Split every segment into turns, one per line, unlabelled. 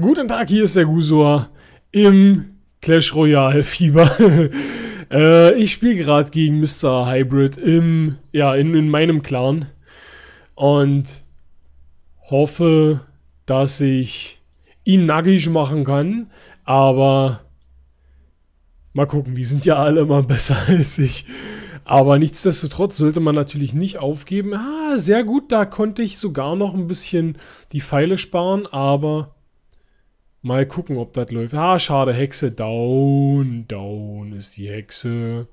Guten Tag, hier ist der Gusor im Clash Royale Fieber. äh, ich spiele gerade gegen Mr. Hybrid im, ja, in, in meinem Clan und hoffe, dass ich ihn nackig machen kann, aber mal gucken, die sind ja alle immer besser als ich. Aber nichtsdestotrotz sollte man natürlich nicht aufgeben. Ah, sehr gut, da konnte ich sogar noch ein bisschen die Pfeile sparen, aber Mal gucken, ob das läuft. Ah, schade, Hexe. Down, down ist die Hexe.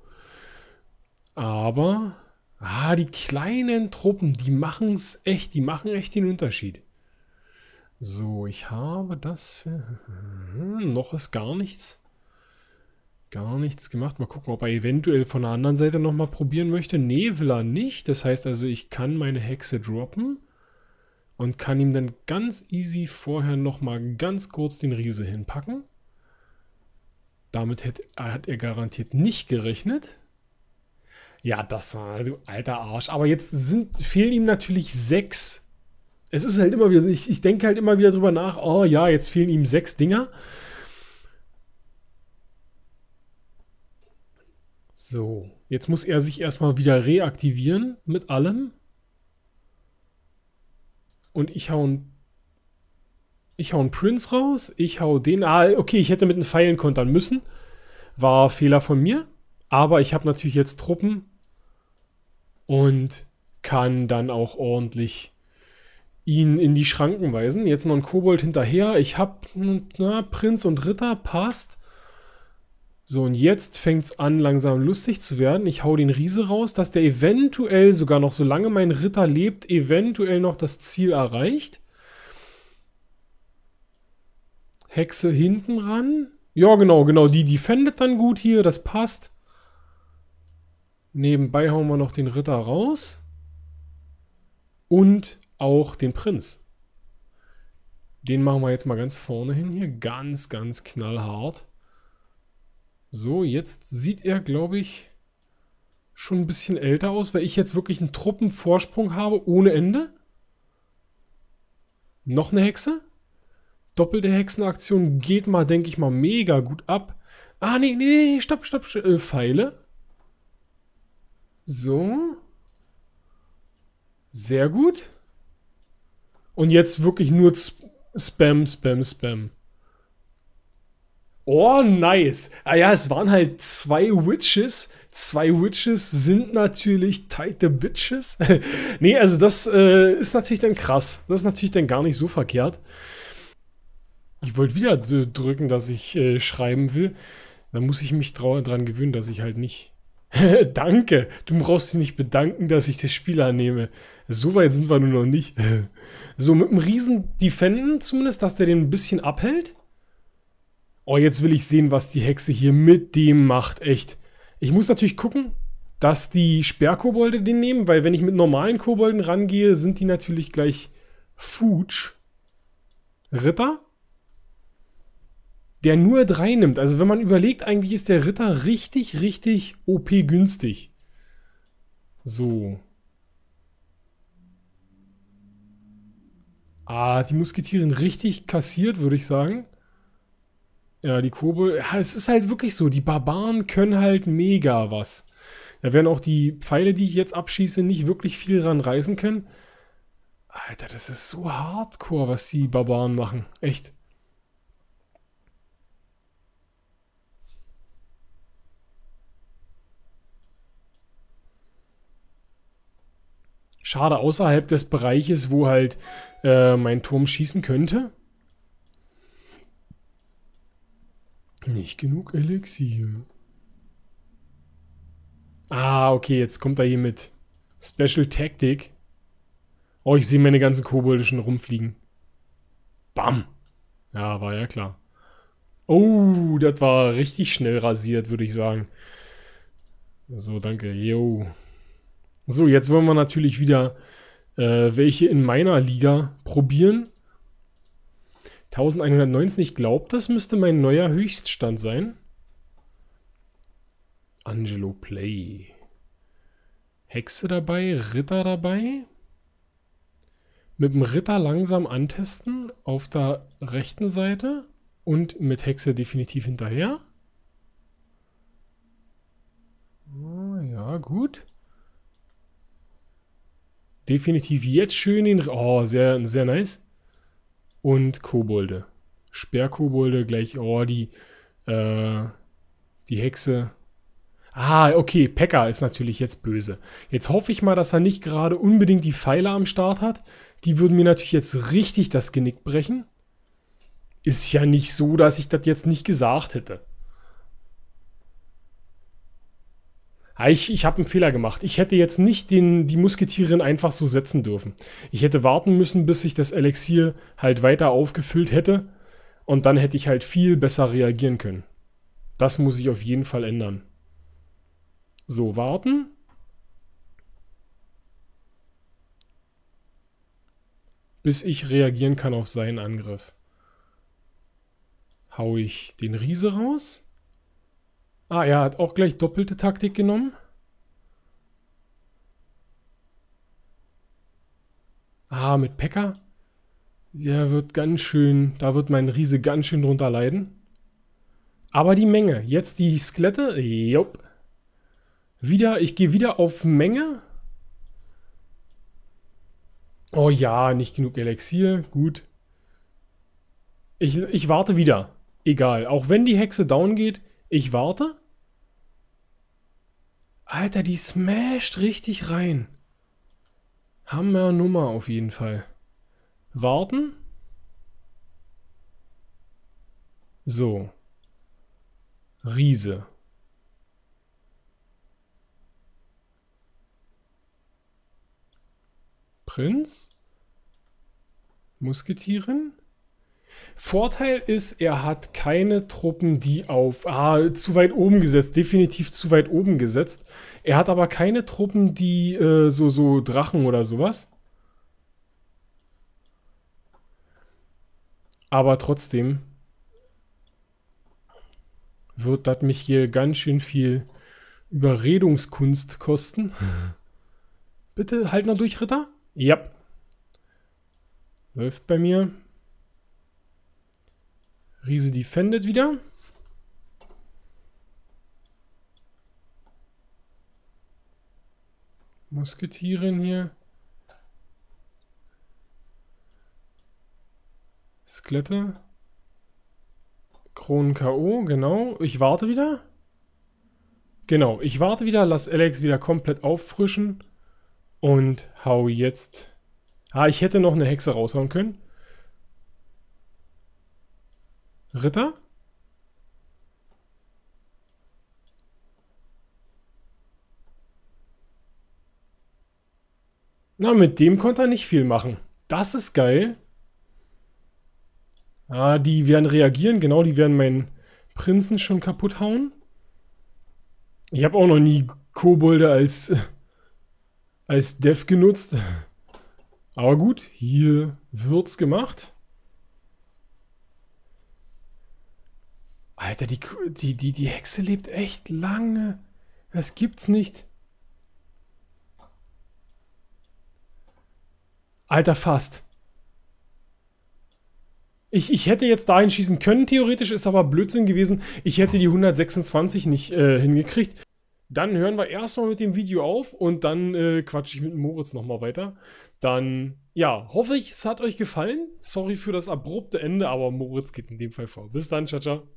Aber, ah, die kleinen Truppen, die machen es echt, die machen echt den Unterschied. So, ich habe das für... Hm, noch ist gar nichts. Gar nichts gemacht. Mal gucken, ob er eventuell von der anderen Seite nochmal probieren möchte. Nee, will er nicht. Das heißt also, ich kann meine Hexe droppen und kann ihm dann ganz easy vorher nochmal ganz kurz den Riese hinpacken. Damit hat, hat er garantiert nicht gerechnet. Ja, das war also alter Arsch. Aber jetzt sind, fehlen ihm natürlich sechs. Es ist halt immer wieder, ich, ich denke halt immer wieder drüber nach, oh ja, jetzt fehlen ihm sechs Dinger. So, jetzt muss er sich erstmal wieder reaktivieren mit allem. Und ich hau einen ich hau einen Prince raus, ich hau den. Ah, okay, ich hätte mit den Pfeilen kontern müssen. War Fehler von mir. Aber ich habe natürlich jetzt Truppen und kann dann auch ordentlich ihn in die Schranken weisen. Jetzt noch ein Kobold hinterher. Ich habe na, Prinz und Ritter, passt. So, und jetzt fängt es an, langsam lustig zu werden. Ich hau den Riese raus, dass der eventuell sogar noch, solange mein Ritter lebt, eventuell noch das Ziel erreicht. Hexe hinten ran. Ja, genau, genau. Die defendet dann gut hier, das passt. Nebenbei hauen wir noch den Ritter raus. Und auch den Prinz. Den machen wir jetzt mal ganz vorne hin hier. Ganz, ganz knallhart. So, jetzt sieht er, glaube ich, schon ein bisschen älter aus, weil ich jetzt wirklich einen Truppenvorsprung habe ohne Ende. Noch eine Hexe? Doppelte Hexenaktion geht mal, denke ich mal, mega gut ab. Ah, nee, nee, nee, stopp, stopp, stopp äh, Pfeile. So. Sehr gut. Und jetzt wirklich nur Spam, Spam, Spam. Oh, nice. Ah ja, es waren halt zwei Witches. Zwei Witches sind natürlich tighte Bitches. nee, also das äh, ist natürlich dann krass. Das ist natürlich dann gar nicht so verkehrt. Ich wollte wieder drücken, dass ich äh, schreiben will. Da muss ich mich dran gewöhnen, dass ich halt nicht. Danke. Du brauchst dich nicht bedanken, dass ich das Spiel annehme. So weit sind wir nun noch nicht. so, mit einem riesen Defenden zumindest, dass der den ein bisschen abhält oh, jetzt will ich sehen, was die Hexe hier mit dem macht. Echt. Ich muss natürlich gucken, dass die Sperrkobolde den nehmen, weil wenn ich mit normalen Kobolden rangehe, sind die natürlich gleich Futsch. Ritter, der nur drei nimmt. Also wenn man überlegt, eigentlich ist der Ritter richtig, richtig OP günstig. So. Ah, die Musketieren richtig kassiert, würde ich sagen. Ja, die Kobe, ja, es ist halt wirklich so, die Barbaren können halt mega was. Da werden auch die Pfeile, die ich jetzt abschieße, nicht wirklich viel ran reißen können. Alter, das ist so hardcore, was die Barbaren machen. Echt. Schade, außerhalb des Bereiches, wo halt äh, mein Turm schießen könnte. Nicht genug Elixier. Ah, okay, jetzt kommt er hier mit Special Tactic. Oh, ich sehe meine ganzen Kobolde schon rumfliegen. Bam. Ja, war ja klar. Oh, das war richtig schnell rasiert, würde ich sagen. So, danke. Yo. So, jetzt wollen wir natürlich wieder äh, welche in meiner Liga probieren. 1119, ich glaube, das müsste mein neuer Höchststand sein. Angelo Play. Hexe dabei, Ritter dabei. Mit dem Ritter langsam antesten auf der rechten Seite und mit Hexe definitiv hinterher. Ah, ja, gut. Definitiv jetzt schön den... Oh, sehr, sehr nice und Kobolde. Sperrkobolde gleich, oh, die, äh, die Hexe. Ah, okay, Pekka ist natürlich jetzt böse. Jetzt hoffe ich mal, dass er nicht gerade unbedingt die Pfeile am Start hat. Die würden mir natürlich jetzt richtig das Genick brechen. Ist ja nicht so, dass ich das jetzt nicht gesagt hätte. Ah, ich, ich habe einen Fehler gemacht. Ich hätte jetzt nicht den, die Musketierin einfach so setzen dürfen. Ich hätte warten müssen, bis sich das Elixier halt weiter aufgefüllt hätte. Und dann hätte ich halt viel besser reagieren können. Das muss ich auf jeden Fall ändern. So, warten. Bis ich reagieren kann auf seinen Angriff. Hau ich den Riese raus. Ah, er hat auch gleich doppelte Taktik genommen. Ah, mit Pekka. Der wird ganz schön, da wird mein Riese ganz schön drunter leiden. Aber die Menge. Jetzt die Skelette. Jop. Wieder, ich gehe wieder auf Menge. Oh ja, nicht genug Elixier. Gut. Ich, ich warte wieder. Egal. Auch wenn die Hexe down geht, ich warte. Alter, die smasht richtig rein. Hammer Nummer auf jeden Fall. Warten. So. Riese. Prinz. Musketierin. Vorteil ist, er hat keine Truppen, die auf ah, zu weit oben gesetzt, definitiv zu weit oben gesetzt. Er hat aber keine Truppen, die äh, so, so Drachen oder sowas. Aber trotzdem wird das mich hier ganz schön viel Überredungskunst kosten. Bitte halt noch durch, Ritter. Ja. Läuft bei mir. Riese defendet wieder. Musketieren hier. Skelette. Kronen K.O., genau. Ich warte wieder. Genau, ich warte wieder, lass Alex wieder komplett auffrischen und hau jetzt... Ah, ich hätte noch eine Hexe raushauen können. Ritter? Na, mit dem konnte er nicht viel machen. Das ist geil. Ah, die werden reagieren. Genau, die werden meinen Prinzen schon kaputt hauen. Ich habe auch noch nie Kobolde als, als Dev genutzt. Aber gut, hier wird's gemacht. Alter, die, die, die, die Hexe lebt echt lange. Das gibt's nicht. Alter, fast. Ich, ich hätte jetzt dahin schießen können, theoretisch, ist aber Blödsinn gewesen. Ich hätte die 126 nicht äh, hingekriegt. Dann hören wir erstmal mit dem Video auf und dann äh, quatsche ich mit Moritz nochmal weiter. Dann, ja, hoffe ich, es hat euch gefallen. Sorry für das abrupte Ende, aber Moritz geht in dem Fall vor. Bis dann, ciao, ciao.